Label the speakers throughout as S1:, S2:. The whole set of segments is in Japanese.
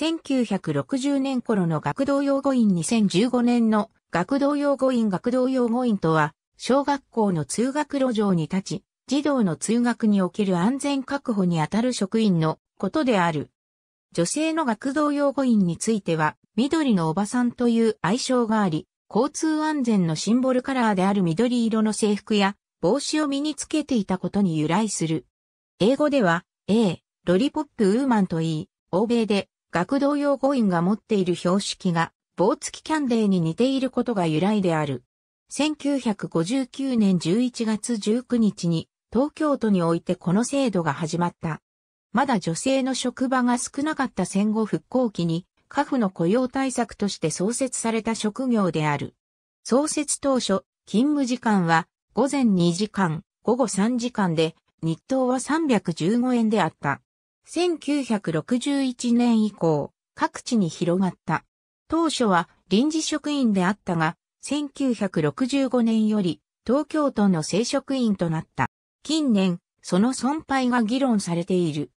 S1: 1960年頃の学童養護院2015年の学童養護院学童養護院とは、小学校の通学路上に立ち、児童の通学における安全確保にあたる職員のことである。女性の学童養護員については、緑のおばさんという愛称があり、交通安全のシンボルカラーである緑色の制服や帽子を身につけていたことに由来する。英語では、A、ロリポップウーマンといい、欧米で学童用語院が持っている標識が棒付きキャンデーに似ていることが由来である。1959年11月19日に東京都においてこの制度が始まった。まだ女性の職場が少なかった戦後復興期に、家父の雇用対策として創設された職業である。創設当初、勤務時間は午前2時間、午後3時間で、日当は315円であった。1961年以降、各地に広がった。当初は臨時職員であったが、1965年より東京都の正職員となった。近年、その存廃が議論されている。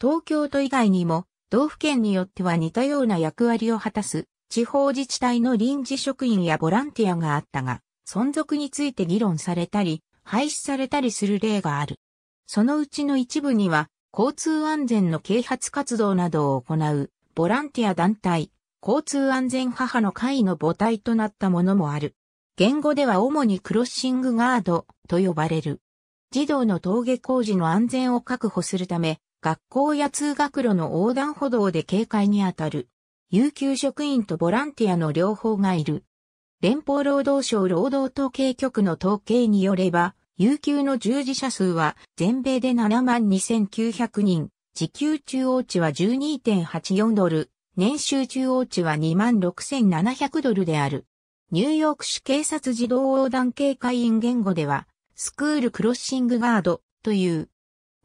S1: 東京都以外にも、道府県によっては似たような役割を果たす、地方自治体の臨時職員やボランティアがあったが、存続について議論されたり、廃止されたりする例がある。そのうちの一部には、交通安全の啓発活動などを行う、ボランティア団体、交通安全母の会の母体となったものもある。言語では主にクロッシングガードと呼ばれる。児童の登下校時の安全を確保するため、学校や通学路の横断歩道で警戒にあたる。有給職員とボランティアの両方がいる。連邦労働省労働統計局の統計によれば、有給の従事者数は全米で7万2900人、時給中央値は12.84ドル、年収中央値は2万6700ドルである。ニューヨーク市警察児童横断警戒員言語では、スクールクロッシングガードという、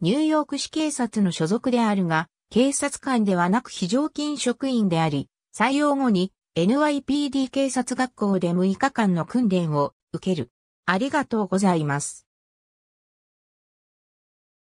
S1: ニューヨーク市警察の所属であるが、警察官ではなく非常勤職員であり、採用後に NYPD 警察学校で6日間の訓練を受ける。ありがとうございます。